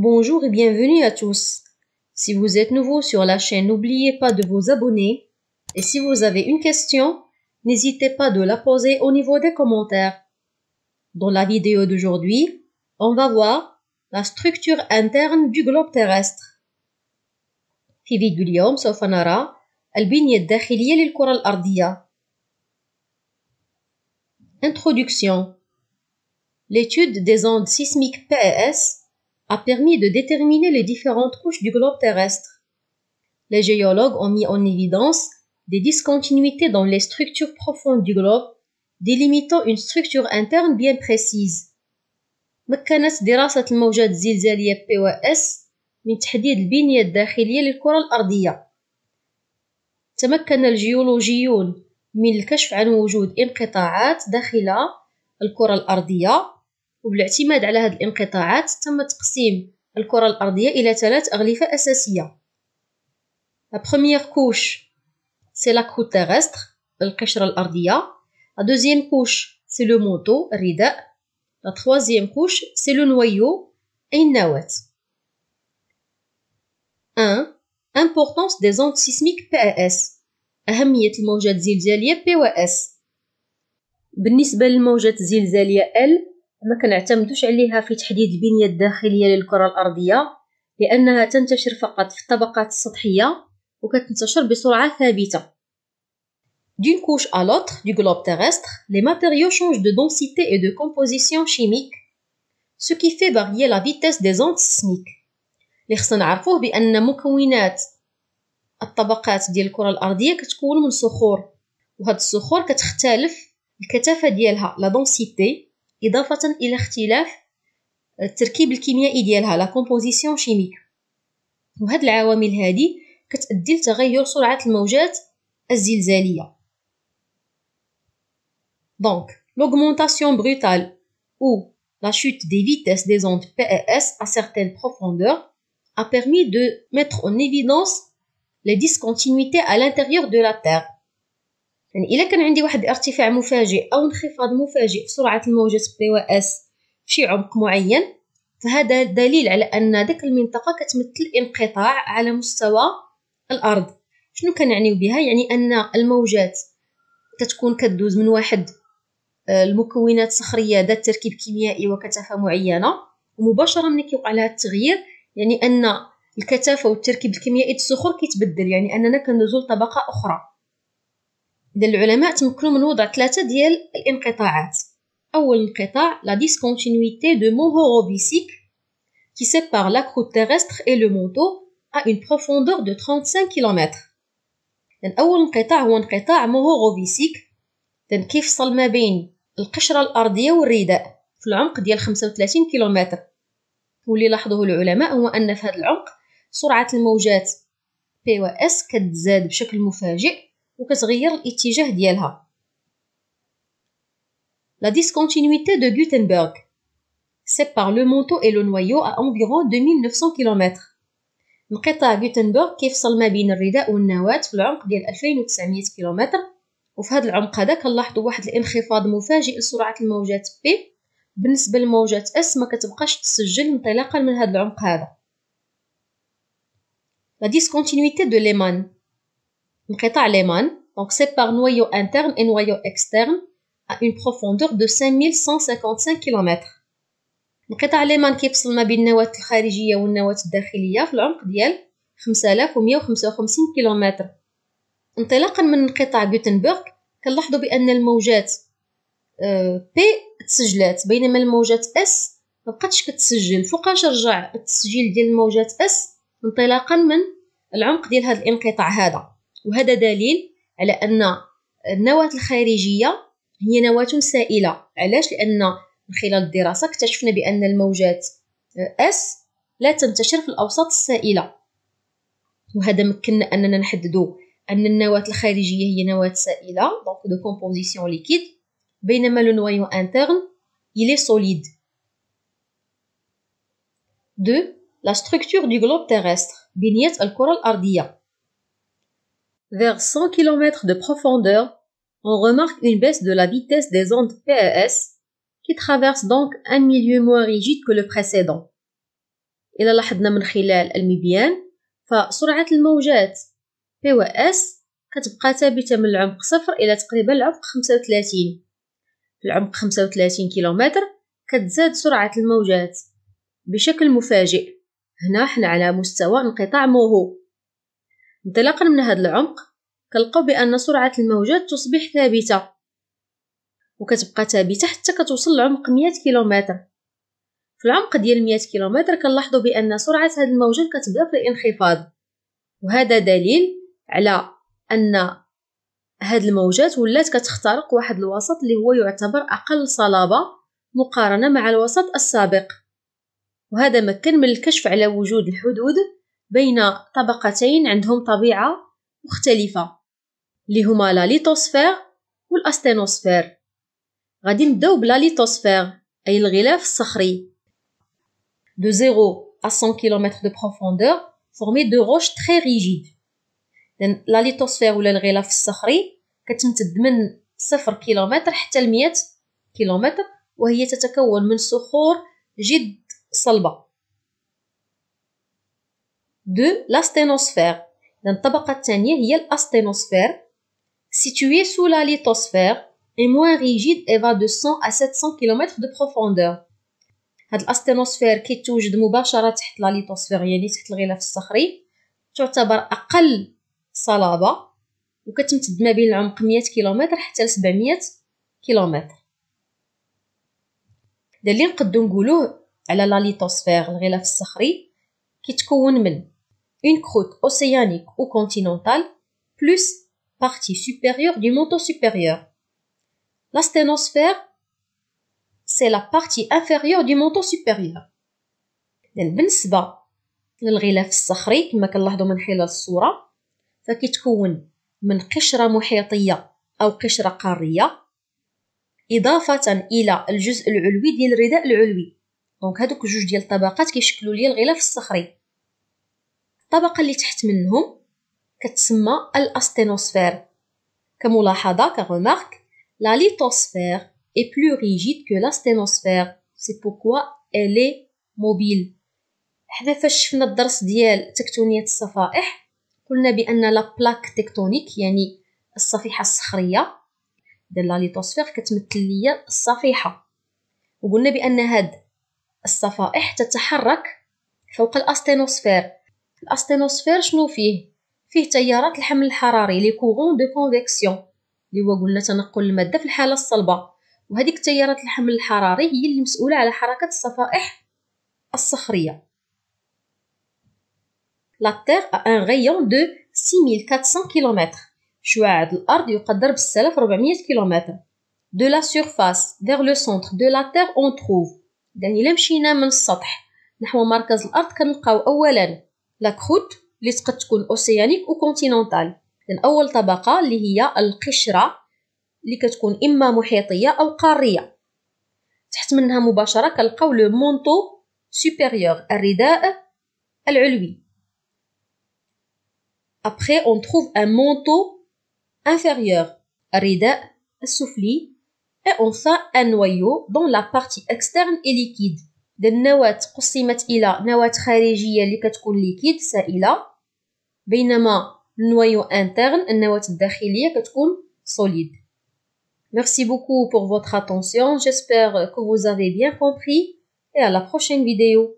Bonjour et bienvenue à tous. Si vous êtes nouveau sur la chaîne, n'oubliez pas de vous abonner. Et si vous avez une question, n'hésitez pas de la poser au niveau des commentaires. Dans la vidéo d'aujourd'hui, on va voir la structure interne du globe terrestre. فيديو اليوم سوف نرى البنية Introduction L'étude des ondes sismiques PES a permis de déterminer les différentes couches du globe terrestre. Les géologues ont mis en évidence des discontinuités dans les structures profondes du globe, délimitant une structure interne bien précise. الجيولوجيون من الكشف عن وجود انقطاعات وبالاعتماد على هذه الانقطاعات تم تقسيم الكرة الأرضية إلى ثلاث أغلفة أساسية La première couche, c'est la croûte terrestre, le قشرة الأرضية. La deuxième couche, c'est le manteau, الرداء. La troisième couche, c'est le noyau, النواة. 1. Importance des ondes sismiques PAS. أهمية الموجات الزلزالية PAS. بالنسبة للموجات الزلزالية L ما كنعتمدوش عليها في تحديد البنية الداخلية للكرة الأرضية لأنها تنتشر فقط في الطبقات السطحية وكتنتشر بسرعة ثابتة D'une couche à l'autre du globe terrestre, les matériaux changent de densité et de composition chimique, ce qui fait varier la vitesse des ondes sismiques. اللي خصنا نعرفوه بأن مكونات الطبقات ديال الكرة الأرضية كتكون من صخور وهاد الصخور كتختلف الكثافة ديالها لا دونسيتي إضافة إلى اختلاف التركيب الكيميائي ديالها لا كومبوزيسيون شيميك وهاد العوامل هادي كتأدي لتغير سرعة الموجات الزلزالية دونك l'augmentation brutale ou la chute des vitesses des ondes PES à certaines profondeurs a permis de mettre en évidence les discontinuités à l'intérieur de la Terre يعني الا كان عندي واحد الارتفاع مفاجئ او انخفاض مفاجئ في سرعه الموجات بي اس في عمق معين فهذا دليل على ان ديك المنطقه كتمثل انقطاع على مستوى الارض شنو كنعنيو بها يعني ان الموجات كتكون كدوز من واحد آه، المكونات صخريه ذات تركيب كيميائي وكثافه معينه ومباشره ملي كيوقع لها التغيير يعني ان الكثافه والتركيب الكيميائي الصخور كيتبدل يعني اننا كندوزو لطبقه اخرى ديال العلماء تمكنوا من وضع ثلاثه ديال الانقطاعات اول انقطاع لا ديسكونتينيتي دو مون هوروفيسيك كي سيبار لا croûte تيرستر اي لو مونتو ا اون بروفوندور دو 35 كيلومتر لأن أول انقطاع هو انقطاع موهوروفيسيك لأن كيفصل ما بين القشرة الأرضية والرداء في العمق ديال 35 كيلومتر واللي لاحظوه العلماء هو أن في هذا العمق سرعة الموجات بي و اس كتزاد بشكل مفاجئ وكتغير الاتجاه ديالها لا discontinuité دو غوتنبرغ sépare لو مونتو et لو noyau à environ 2900 كيلومتر انقطاع غوتنبرغ كيفصل ما بين الرداء والنواة في العمق ديال 2900 كيلومتر وفي هذا العمق هذا كنلاحظوا واحد الانخفاض مفاجئ لسرعة الموجات بي بالنسبة لموجات اس ما كتبقاش تسجل انطلاقا من هذا العمق هذا لا ديسكونتينيتي دو ليمان انقطاع ليمان donc sépare نويو انترن اي نويو اكسترن ا اون بروفوندور دو 5155 كيلومتر انقطاع ليمان كيفصل ما بين النواة الخارجية والنواة الداخلية في العمق ديال 5155 كيلومتر انطلاقا من انقطاع غوتنبرغ كنلاحظوا بان الموجات بي آه، تسجلات بينما الموجات اس مابقاتش كتسجل فوقاش رجع التسجيل ديال الموجات اس انطلاقا من العمق ديال هذا الانقطاع هذا وهذا دليل على أن النواة الخارجية هي نواة سائلة علاش لأن من خلال الدراسة اكتشفنا بأن الموجات أس لا تنتشر في الأوساط السائلة وهذا مكننا أننا نحددو أن النواة الخارجية هي نواة سائلة دونك دو كومبوزيسيون ليكيد بينما لو نوايو انترن يلي سوليد دو لا La دو غلوب globe بنية الكرة الأرضية Vers 100 km de profondeur, on remarque une baisse de la vitesse des ondes PES qui traversent donc un milieu moins rigide que le précédent. إلى لاحظنا من خلال المبيان فسرعة الموجات PES كتبقى ثابتة من العمق صفر إلى تقريبا العمق 35 في العمق 35 كيلومتر كتزاد سرعة الموجات بشكل مفاجئ هنا حنا على مستوى انقطاع موهوب انطلاقا من هذا العمق كنلقاو بأن سرعة الموجات تصبح ثابتة وكتبقى ثابتة حتى كتوصل لعمق 100 كيلومتر في العمق ديال 100 كيلومتر كنلاحظوا بأن سرعة هذه الموجات كتبدا في الانخفاض وهذا دليل على أن هاد الموجات ولات كتخترق واحد الوسط اللي هو يعتبر أقل صلابة مقارنة مع الوسط السابق وهذا مكن من الكشف على وجود الحدود بين طبقتين عندهم طبيعة مختلفة اللي هما لا ليتوسفير والاستينوسفير غادي نبداو بلا ليتوسفير أي الغلاف الصخري دو 0 à 100 km de profondeur formé de roches très rigides لأن لا ليتوسفير ولا الغلاف الصخري كتمتد من 0 كيلومتر حتى ل 100 كيلومتر وهي تتكون من صخور جد صلبه de l'asténosphère الطبقة الثانية هي الاستينوسفير située sous la lithosphère est moins rigide et va de 100 à 700 km de profondeur هاد الاستينوسفير كيتوجد مباشرة تحت لا ليتوسفير يعني تحت الغلاف الصخري تعتبر أقل صلابة وكتمتد ما بين العمق 100 كيلومتر حتى 700 كيلومتر دا اللي نقدو نقولوه على لا ليتوسفير الغلاف الصخري كيتكون من une croûte océanique ou continentale, plus partie supérieure du manteau supérieur. La sténosphère, c'est la partie inférieure du manteau supérieur. بالنسبة للغلاف الصخري كما كنلاحظوا من خلال الصورة فكيتكون من قشرة محيطية أو قشرة قارية إضافة إلى الجزء العلوي ديال الرداء العلوي دونك هادوك جوج ديال الطبقات كيشكلوا لي الغلاف الصخري الطبقة اللي تحت منهم كتسمى الأستينوسفير كملاحظة كرمارك لا ليتوسفير اي بلو ريجيد كو لاستينوسفير سي C'est الي موبيل حنا فاش شفنا الدرس ديال تكتونية الصفائح قلنا بأن لا بلاك تكتونيك يعني الصفيحة الصخرية ديال لا ليتوسفير كتمثل ليا الصفيحة وقلنا بأن هاد الصفائح تتحرك فوق الأستينوسفير الأستينوسفير شنو فيه فيه تيارات الحمل الحراري لي كورون دو كونفيكسيون اللي هو قلنا تنقل الماده في الحاله الصلبه وهذيك تيارات الحمل الحراري هي اللي مسؤوله على حركه الصفائح الصخريه لا تير ان غيون دو 6400 كيلومتر شعاع الارض يقدر ب 6400 كيلومتر دو لا سيرفاس فيغ لو سونتر دو لا تير اون تروف يعني الا مشينا من السطح نحو مركز الارض كنلقاو اولا لا كروت اللي تقد تكون اوسيانيك او كونتيننتال لان اول طبقه اللي هي القشره اللي كتكون اما محيطيه او قاريه تحت منها مباشره كنلقاو لو مونطو سوبيريور الرداء العلوي ابري اون تروف ان مونتو انفيريور الرداء السفلي, et enfin un noyau dont la partie externe est liquide. النواة قسمت إلى نواة خارجية اللي كتكون ليكيد سائلة بينما النويو انترن النواة الداخلية كتكون صوليد Merci beaucoup pour votre attention. J'espère que vous avez bien compris et à la prochaine vidéo.